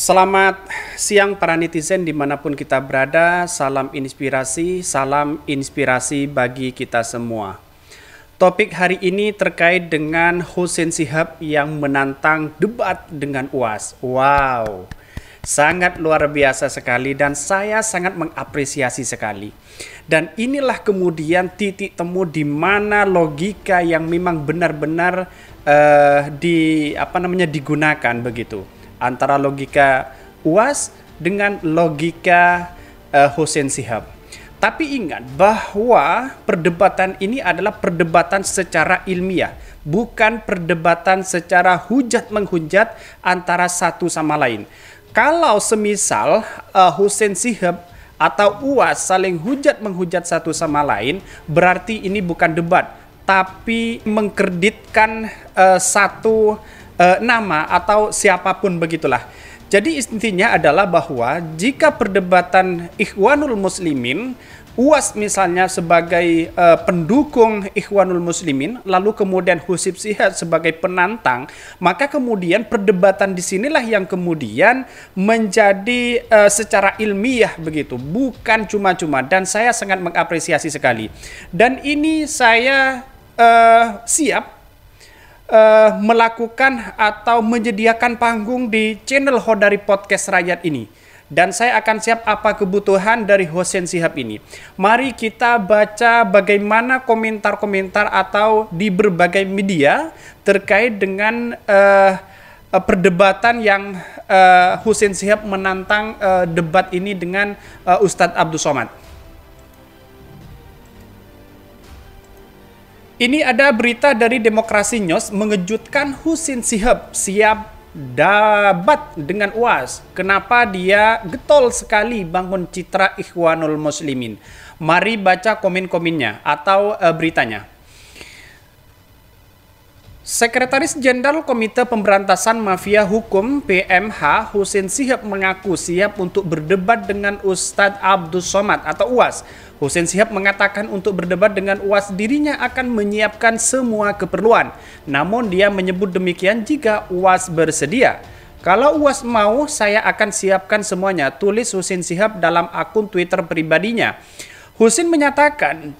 Selamat siang para netizen dimanapun kita berada, salam inspirasi, salam inspirasi bagi kita semua. Topik hari ini terkait dengan Hussein Sihab yang menantang debat dengan UAS. Wow, sangat luar biasa sekali dan saya sangat mengapresiasi sekali. Dan inilah kemudian titik temu di mana logika yang memang benar-benar uh, di apa namanya digunakan begitu antara logika UAS dengan logika uh, Hussein Sihab. Tapi ingat bahwa perdebatan ini adalah perdebatan secara ilmiah, bukan perdebatan secara hujat menghujat antara satu sama lain. Kalau semisal uh, Hussein Sihab atau UAS saling hujat menghujat satu sama lain, berarti ini bukan debat, tapi mengkreditkan uh, satu uh, nama atau siapapun begitulah. Jadi intinya adalah bahwa jika perdebatan Ikhwanul Muslimin UAS misalnya sebagai uh, pendukung Ikhwanul Muslimin, lalu kemudian Husib Sihat sebagai penantang, maka kemudian perdebatan di sinilah yang kemudian menjadi uh, secara ilmiah begitu, bukan cuma-cuma. Dan saya sangat mengapresiasi sekali. Dan ini saya uh, siap uh, melakukan atau menyediakan panggung di channel dari Podcast Rakyat ini. Dan saya akan siap apa kebutuhan dari Hosen Sihab ini. Mari kita baca bagaimana komentar-komentar atau di berbagai media terkait dengan uh, perdebatan yang uh, Hosen Sihab menantang uh, debat ini dengan uh, Ustadz Abdul Somad. Ini ada berita dari Demokrasi News mengejutkan Husin Sihab siap dapat dengan UAS. Kenapa dia getol sekali bangun citra Ikhwanul Muslimin? Mari baca komen-komennya atau uh, beritanya. Sekretaris Jenderal Komite Pemberantasan Mafia Hukum PMH Husin Sihab mengaku siap untuk berdebat dengan Ustadz Abdul Somad atau UAS Hussein Sihab mengatakan untuk berdebat dengan UAS dirinya akan menyiapkan semua keperluan. Namun dia menyebut demikian jika UAS bersedia. Kalau UAS mau, saya akan siapkan semuanya, tulis Hussein Sihab dalam akun Twitter pribadinya. Hussein menyatakan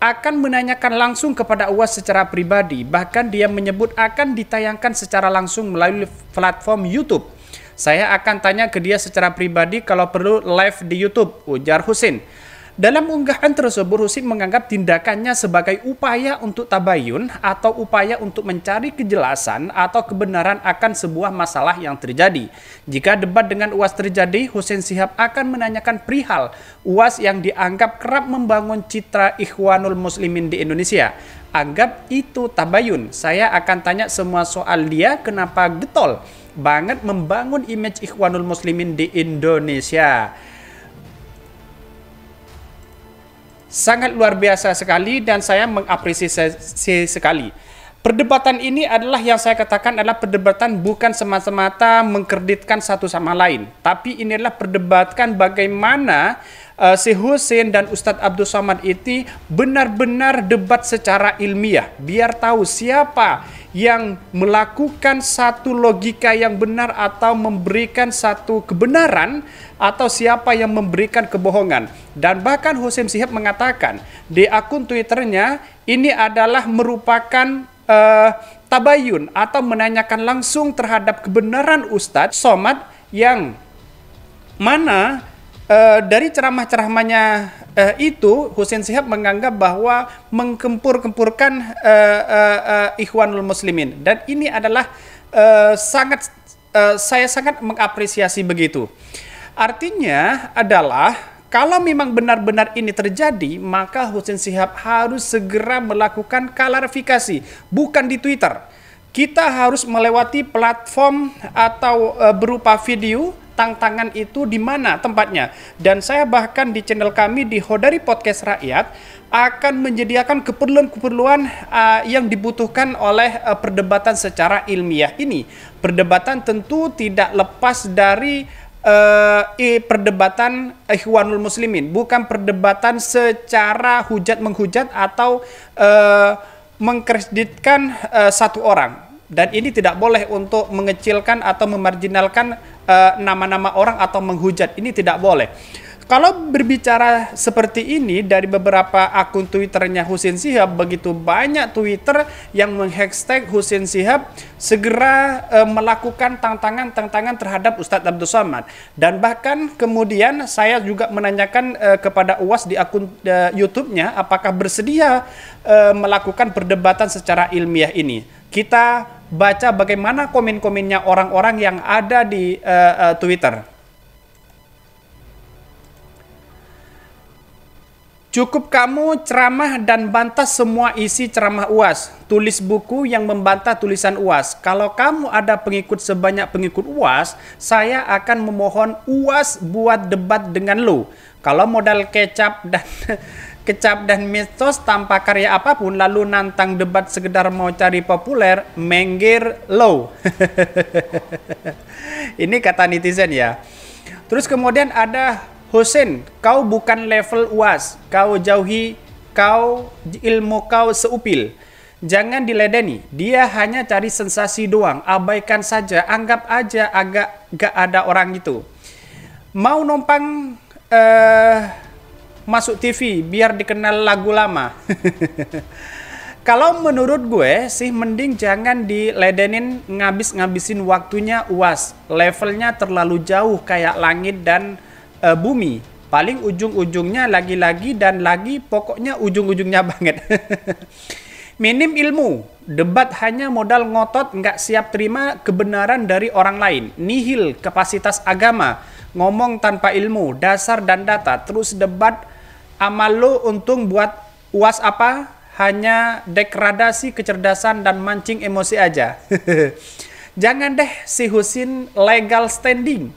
akan menanyakan langsung kepada UAS secara pribadi. Bahkan dia menyebut akan ditayangkan secara langsung melalui platform YouTube. Saya akan tanya ke dia secara pribadi kalau perlu live di YouTube, ujar Husin. Dalam unggahan tersebut, Husin menganggap tindakannya sebagai upaya untuk tabayun atau upaya untuk mencari kejelasan atau kebenaran akan sebuah masalah yang terjadi. Jika debat dengan UAS terjadi, Husin Sihab akan menanyakan perihal UAS yang dianggap kerap membangun citra Ikhwanul Muslimin di Indonesia. Anggap itu tabayun. Saya akan tanya semua soal dia kenapa getol banget membangun image Ikhwanul Muslimin di Indonesia. sangat luar biasa sekali dan saya mengapresiasi sekali. Perdebatan ini adalah yang saya katakan adalah perdebatan bukan semata-mata mengkreditkan satu sama lain, tapi inilah perdebatan bagaimana uh, si Hussein dan Ustadz Abdul Somad itu benar-benar debat secara ilmiah, biar tahu siapa yang melakukan satu logika yang benar atau memberikan satu kebenaran atau siapa yang memberikan kebohongan. Dan bahkan Hussein Sihab mengatakan di akun Twitternya ini adalah merupakan uh, tabayun atau menanyakan langsung terhadap kebenaran Ustadz Somad yang mana Eh, dari ceramah-ceramahnya uh, itu Husain Sihab menganggap bahwa mengkempur-kempurkan uh, eh, uh, uh, Ikhwanul Muslimin dan ini adalah uh, sangat uh, saya sangat mengapresiasi begitu. Artinya adalah kalau memang benar-benar ini terjadi, maka Husain Sihab harus segera melakukan klarifikasi, bukan di Twitter. Kita harus melewati platform atau uh, berupa video tantangan itu di mana tempatnya. Dan saya bahkan di channel kami di Hodari Podcast Rakyat akan menyediakan keperluan-keperluan uh, yang dibutuhkan oleh uh, perdebatan secara ilmiah ini. Perdebatan tentu tidak lepas dari uh, eh, perdebatan Ikhwanul Muslimin, bukan perdebatan secara hujat menghujat atau uh, mengkreditkan uh, satu orang. Dan ini tidak boleh untuk mengecilkan atau memarjinalkan Eh, nama-nama uh, orang atau menghujat ini tidak boleh. Kalau berbicara seperti ini dari beberapa akun Twitternya Husin Sihab begitu banyak Twitter yang menghashtag Husin Sihab segera e, melakukan tantangan-tantangan terhadap Ustadz Abdul Somad dan bahkan kemudian saya juga menanyakan e, kepada UAS di akun e, YouTube-nya apakah bersedia e, melakukan perdebatan secara ilmiah ini. Kita baca bagaimana komen-komennya orang-orang yang ada di uh, uh, Twitter. Cukup kamu ceramah dan bantah semua isi ceramah UAS. Tulis buku yang membantah tulisan UAS. Kalau kamu ada pengikut sebanyak pengikut UAS, saya akan memohon UAS buat debat dengan lu. Kalau modal kecap dan kecap dan mitos tanpa karya apapun lalu nantang debat sekedar mau cari populer menggir low ini kata netizen ya terus kemudian ada Hussein kau bukan level uas kau jauhi kau ilmu kau seupil jangan diledeni dia hanya cari sensasi doang abaikan saja anggap aja agak gak ada orang itu mau numpang eh uh, masuk TV biar dikenal lagu lama. Kalau menurut gue sih mending jangan diledenin ngabis-ngabisin waktunya UAS. Levelnya terlalu jauh kayak langit dan e, bumi. Paling ujung-ujungnya lagi-lagi dan lagi pokoknya ujung-ujungnya banget. Minim ilmu, debat hanya modal ngotot nggak siap terima kebenaran dari orang lain. Nihil kapasitas agama, ngomong tanpa ilmu, dasar dan data, terus debat amal lu untung buat uas apa? Hanya degradasi kecerdasan dan mancing emosi aja. Jangan deh si Husin legal standing.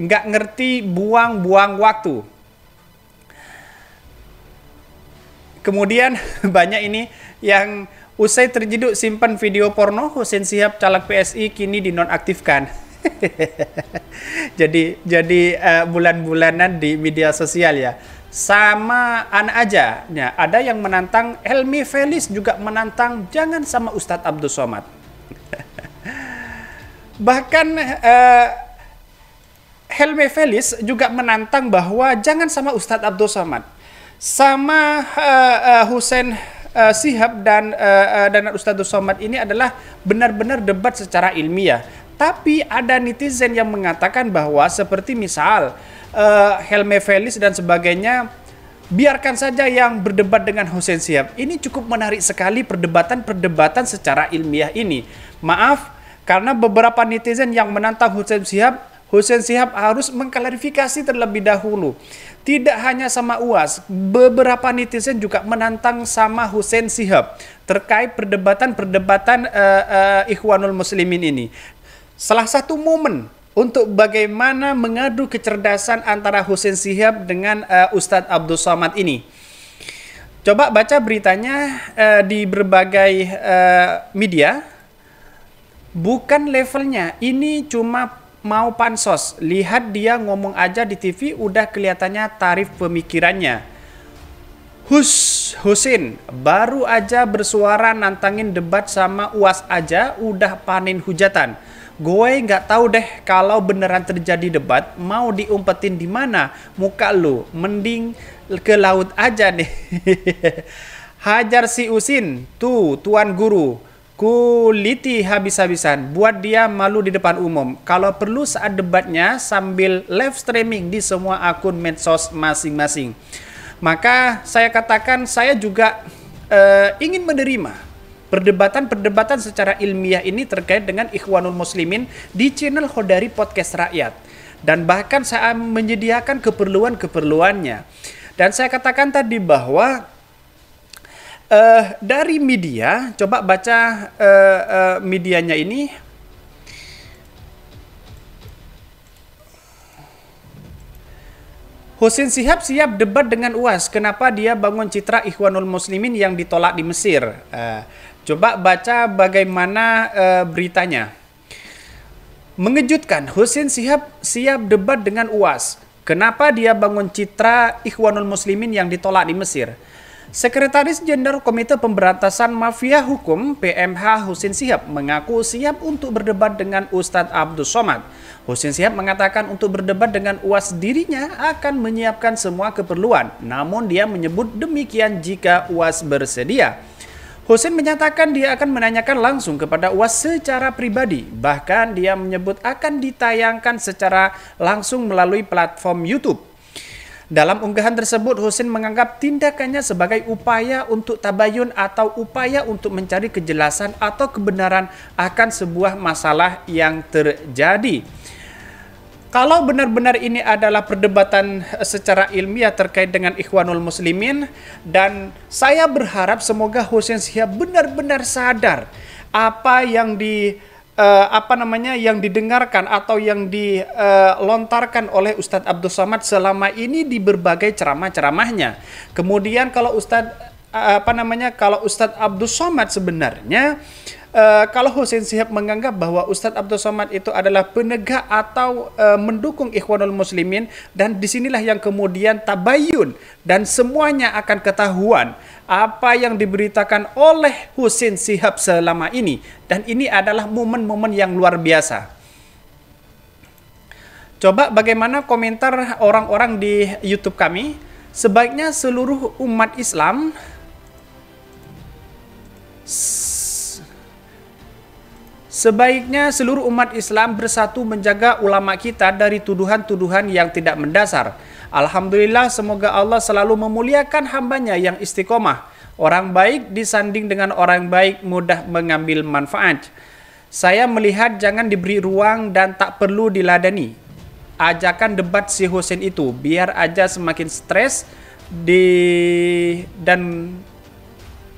Nggak ngerti buang-buang waktu. Kemudian banyak ini yang usai terjeduk simpan video porno Husin Siap caleg PSI kini dinonaktifkan. jadi jadi uh, bulan-bulanan di media sosial ya sama anak aja. Ya, ada yang menantang Helmi Felis juga menantang jangan sama Ustadz Abdul Somad. Bahkan eh, Helmi Felis juga menantang bahwa jangan sama Ustadz Abdul Somad. Sama uh, uh, Hussein uh, eh, Sihab dan uh, dan Ustadz Abdul Somad ini adalah benar-benar debat secara ilmiah. Tapi ada netizen yang mengatakan bahwa seperti misal uh, eh, Helme Felis dan sebagainya biarkan saja yang berdebat dengan Hussein Siap. Ini cukup menarik sekali perdebatan-perdebatan secara ilmiah ini. Maaf, karena beberapa netizen yang menantang Hussein Siap, Hussein Sihab harus mengklarifikasi terlebih dahulu. Tidak hanya sama UAS, beberapa netizen juga menantang sama Hussein Sihab terkait perdebatan-perdebatan uh, uh, Ikhwanul Muslimin ini. Salah satu momen untuk bagaimana mengadu kecerdasan antara Husin Sihab dengan uh, Ustadz Abdul Somad ini. Coba baca beritanya uh, di berbagai uh, media. Bukan levelnya, ini cuma mau pansos. Lihat dia ngomong aja di TV udah kelihatannya tarif pemikirannya. Hus Husin baru aja bersuara nantangin debat sama UAS aja udah panen hujatan. Gue nggak tahu deh kalau beneran terjadi debat mau diumpetin di mana muka lu. Mending ke laut aja nih. Hajar si Usin, tuh tuan guru. Kuliti habis-habisan, buat dia malu di depan umum. Kalau perlu saat debatnya sambil live streaming di semua akun medsos masing-masing. Maka saya katakan saya juga uh, ingin menerima Perdebatan-perdebatan secara ilmiah ini terkait dengan Ikhwanul Muslimin di channel khodari Podcast Rakyat. Dan bahkan saya menyediakan keperluan-keperluannya. Dan saya katakan tadi bahwa uh, dari media, coba baca uh, uh, medianya ini. Husin Sihab siap debat dengan UAS. Kenapa dia bangun citra Ikhwanul Muslimin yang ditolak di Mesir? Uh, Coba baca bagaimana uh, beritanya. Mengejutkan, Husin Sihab siap debat dengan UAS. Kenapa dia bangun citra Ikhwanul Muslimin yang ditolak di Mesir? Sekretaris Jenderal Komite Pemberantasan Mafia Hukum PMH Husin Sihab mengaku siap untuk berdebat dengan Ustadz Abdul Somad. Husin Sihab mengatakan untuk berdebat dengan UAS dirinya akan menyiapkan semua keperluan, namun dia menyebut demikian jika UAS bersedia. Hussein menyatakan dia akan menanyakan langsung kepada Uas secara pribadi. Bahkan dia menyebut akan ditayangkan secara langsung melalui platform YouTube. Dalam unggahan tersebut, Hussein menganggap tindakannya sebagai upaya untuk tabayun atau upaya untuk mencari kejelasan atau kebenaran akan sebuah masalah yang terjadi. Kalau benar-benar ini adalah perdebatan eh, secara ilmiah terkait dengan Ikhwanul Muslimin dan saya berharap semoga Hussein Sihab benar-benar sadar apa yang di uh, apa namanya yang didengarkan atau yang dilontarkan eh, uh, oleh Ustadz Abdul Somad selama ini di berbagai ceramah-ceramahnya. Kemudian kalau Ustadz uh, apa namanya kalau Ustadz Abdul Somad sebenarnya Eh, kalau Hussein Sihab menganggap bahwa Ustadz Abdul Somad itu adalah penegak atau uh, mendukung Ikhwanul Muslimin dan disinilah yang kemudian tabayun dan semuanya akan ketahuan apa yang diberitakan oleh Hussein Sihab selama ini dan ini adalah momen-momen yang luar biasa. Coba bagaimana komentar orang-orang di YouTube kami? Sebaiknya seluruh umat Islam Sebaiknya seluruh umat Islam bersatu menjaga ulama kita dari tuduhan-tuduhan yang tidak mendasar. Alhamdulillah semoga Allah selalu memuliakan hambanya yang istiqomah. Orang baik disanding dengan orang baik mudah mengambil manfaat. Saya melihat jangan diberi ruang dan tak perlu diladani. Ajakan debat si Hussein itu biar aja semakin stres di dan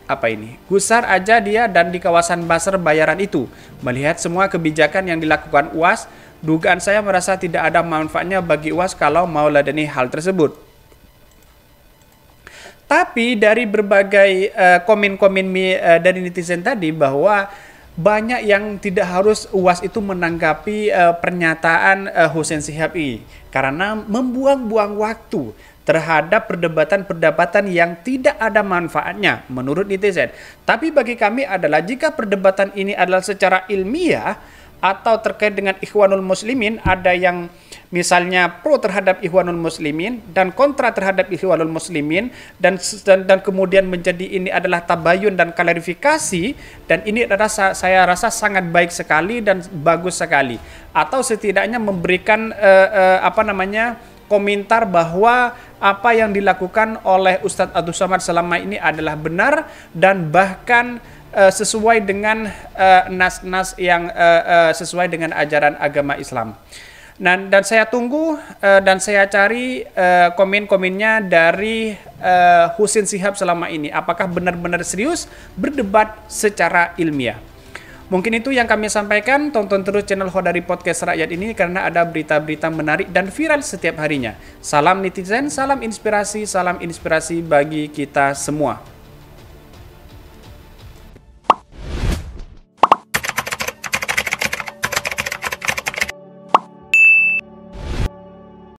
apa ini? Gusar aja dia dan di kawasan baser bayaran itu. Melihat semua kebijakan yang dilakukan UAS, dugaan saya merasa tidak ada manfaatnya bagi UAS kalau mau ladeni hal tersebut. Tapi dari berbagai eh, komen-komen uh, eh, uh, dari netizen tadi bahwa banyak yang tidak harus UAS itu menanggapi uh, pernyataan uh, Hussein Sihab ini karena membuang-buang waktu terhadap perdebatan-perdebatan yang tidak ada manfaatnya menurut netizen. Tapi bagi kami adalah jika perdebatan ini adalah secara ilmiah atau terkait dengan Ikhwanul Muslimin ada yang misalnya pro terhadap Ikhwanul Muslimin dan kontra terhadap Ikhwanul Muslimin dan dan, dan kemudian menjadi ini adalah tabayun dan klarifikasi dan ini adalah saya rasa sangat baik sekali dan bagus sekali atau setidaknya memberikan uh, uh, apa namanya komentar bahwa apa yang dilakukan oleh Ustadz Abdul Samad selama ini adalah benar dan bahkan uh, sesuai dengan eh, nas-nas uh, yang uh, uh, sesuai dengan ajaran agama Islam. Dan, dan saya tunggu uh, dan saya cari uh, komen-komennya dari uh, Husin Sihab selama ini. Apakah benar-benar serius berdebat secara ilmiah? Mungkin itu yang kami sampaikan. Tonton terus channel Hodari Podcast Rakyat ini karena ada berita-berita menarik dan viral setiap harinya. Salam netizen, salam inspirasi, salam inspirasi bagi kita semua.